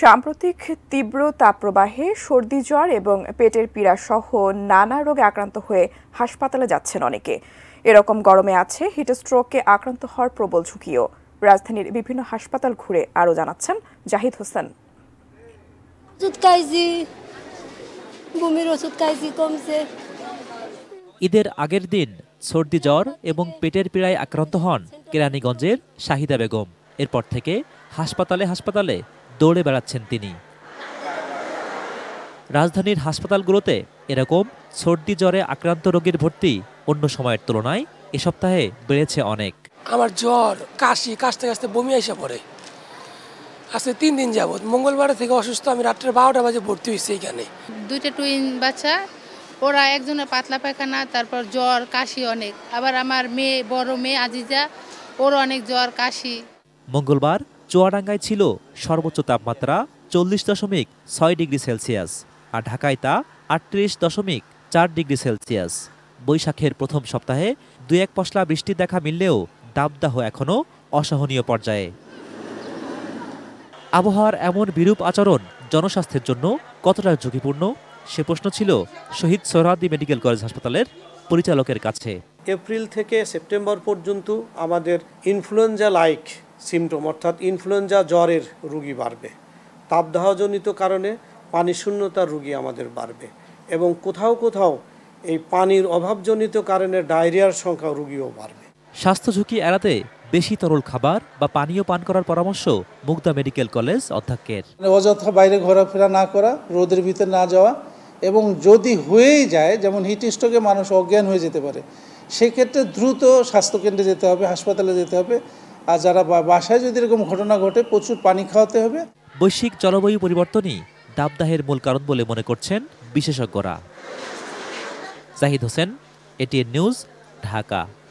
সাম্প্রতিক তীব্র তাপপ্রবাহে সর্দি জ্বর এবং পেটের পীড়াসহ নানা রোগে আক্রান্ত হয়ে হাসপাতালে যাচ্ছেন অনেকে এরকম গরমে আছে স্ট্রোকে আক্রান্ত হওয়ার প্রবল ঝুঁকিও রাজধানীর বিভিন্ন হাসপাতাল ঘুরে আরও জানাচ্ছেন জাহিদ হোসেন ঈদের আগের দিন সর্দি জ্বর এবং পেটের পীড়ায় আক্রান্ত হন কেরানীগঞ্জের শাহিদা বেগম এরপর থেকে হাসপাতালে হাসপাতালে দৌড়ে বেড়াচ্ছেন তিনি রাজধানীর হাসপাতালগুলোতে এরকম সর্দি জ্বরে আক্রান্ত রোগীর ভর্তি অন্য সময়ের তুলনায় এ সপ্তাহে বেড়েছে অনেক আমার জ্বর কাশি কাশতে কাশতে বমি এসে পড়ে আজকে তিন দিন যাবৎ মঙ্গলবার থেকে অসুস্থ আমি রাত্রে বারোটা বাজে ভর্তি হয়েছি এখানে দুইটা টুইন বাচ্চা ওরা একজনের পাতলা পায়খানা তারপর জ্বর কাশি অনেক আবার আমার মেয়ে বড় মেয়ে আজিজা ওর অনেক জ্বর কাশি মঙ্গলবার চুয়াডাঙ্গায় ছিল সর্বোচ্চ তাপমাত্রা চল্লিশ দশমিক ছয় ডিগ্রি সেলসিয়াস আর ঢাকায় তা আটত্রিশ দশমিক চার ডিগ্রি সেলসিয়াস বৈশাখের প্রথম সপ্তাহে দুই এক পশলা বৃষ্টির দেখা মিললেও দাবদাহ এখনও অসহনীয় পর্যায়ে আবহাওয়ার এমন বিরূপ আচরণ জনস্বাস্থ্যের জন্য কতটা ঝুঁকিপূর্ণ সে প্রশ্ন ছিল শহীদ সোহরাদি মেডিকেল কলেজ হাসপাতালের পরিচালকের কাছে এপ্রিল থেকে সেপ্টেম্বর পর্যন্ত আমাদের ইনফ্লুয়েঞ্জা লাইক সিমটম অর্থাৎ ইনফ্লুয়েঞ্জা জ্বরের রুগী বাড়বে তাপদাহজনিত কারণে পানি শূন্যতার রুগী আমাদের বাড়বে এবং কোথাও কোথাও এই পানির অভাবজনিত কারণে ডায়রিয়ার সংখ্যা রুগীও বাড়বে স্বাস্থ্য ঝুঁকি এড়াতে বেশি তরল খাবার বা পানীয় পান করার পরামর্শ মুগদা মেডিকেল কলেজ অধ্যক্ষের মানে অযথা বাইরে ঘোরাফেরা না করা রোদের ভিতরে না যাওয়া এবং যদি হয়েই যায় যেমন হিট স্ট্রোকে মানুষ অজ্ঞান হয়ে যেতে পারে সেক্ষেত্রে দ্রুত স্বাস্থ্যকেন্দ্রে যেতে হবে হাসপাতালে যেতে হবে আর যারা বাসায় যদি এরকম ঘটনা ঘটে প্রচুর পানি খাওয়াতে হবে বৈশ্বিক জলবায়ু পরিবর্তনই দাবদাহের মূল কারণ বলে মনে করছেন বিশেষজ্ঞরা জাহিদ হোসেন এটিএন নিউজ ঢাকা